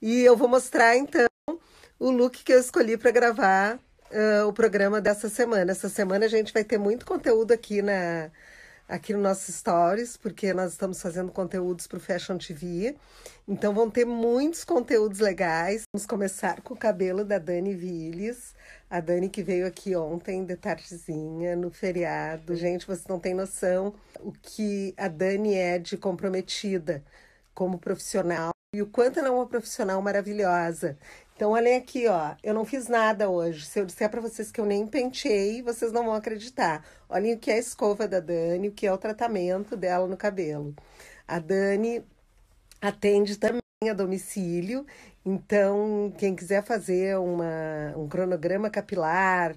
E eu vou mostrar então o look que eu escolhi para gravar uh, o programa dessa semana. Essa semana a gente vai ter muito conteúdo aqui na aqui no nosso stories, porque nós estamos fazendo conteúdos para o Fashion TV. Então vão ter muitos conteúdos legais. Vamos começar com o cabelo da Dani Villes, a Dani que veio aqui ontem de tardezinha no feriado. Gente, vocês não têm noção o que a Dani é de comprometida como profissional e o quanto ela é uma profissional maravilhosa. Então, olhem aqui, ó. Eu não fiz nada hoje. Se eu disser para vocês que eu nem penteei, vocês não vão acreditar. Olhem o que é a escova da Dani, o que é o tratamento dela no cabelo. A Dani atende também a domicílio. Então, quem quiser fazer uma, um cronograma capilar,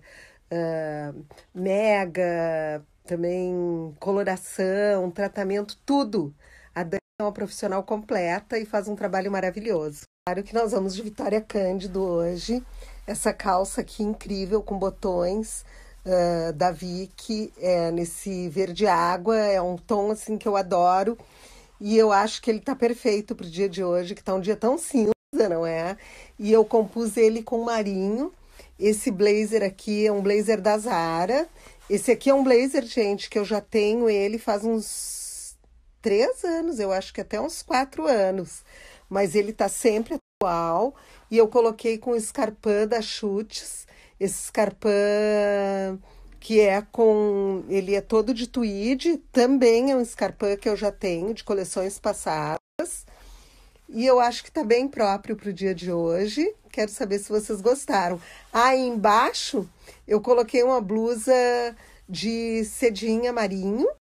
uh, mega, também coloração, tratamento, tudo. A Dani é uma profissional completa e faz um trabalho maravilhoso. Claro que nós vamos de Vitória Cândido hoje. Essa calça aqui incrível com botões uh, da Vicky, é, nesse verde água, é um tom assim que eu adoro. E eu acho que ele tá perfeito pro dia de hoje, que tá um dia tão cinza, não é? E eu compus ele com marinho. Esse blazer aqui é um blazer da Zara. Esse aqui é um blazer, gente, que eu já tenho ele faz uns três anos, eu acho que até uns quatro anos. Mas ele está sempre atual e eu coloquei com o escarpã da Chutes, esse escarpã que é com. Ele é todo de tweed, também é um escarpã que eu já tenho de coleções passadas. E eu acho que está bem próprio para o dia de hoje. Quero saber se vocês gostaram. Aí embaixo eu coloquei uma blusa de cedinha marinho